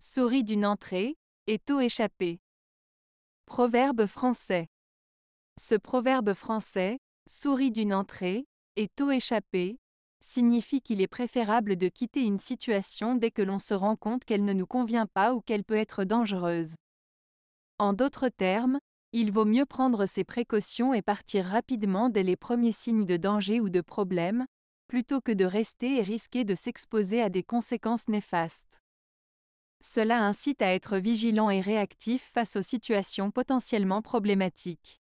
Souris d'une entrée, et tôt échappé. Proverbe français. Ce proverbe français, souris d'une entrée, et tôt échappé, signifie qu'il est préférable de quitter une situation dès que l'on se rend compte qu'elle ne nous convient pas ou qu'elle peut être dangereuse. En d'autres termes, il vaut mieux prendre ses précautions et partir rapidement dès les premiers signes de danger ou de problème, plutôt que de rester et risquer de s'exposer à des conséquences néfastes. Cela incite à être vigilant et réactif face aux situations potentiellement problématiques.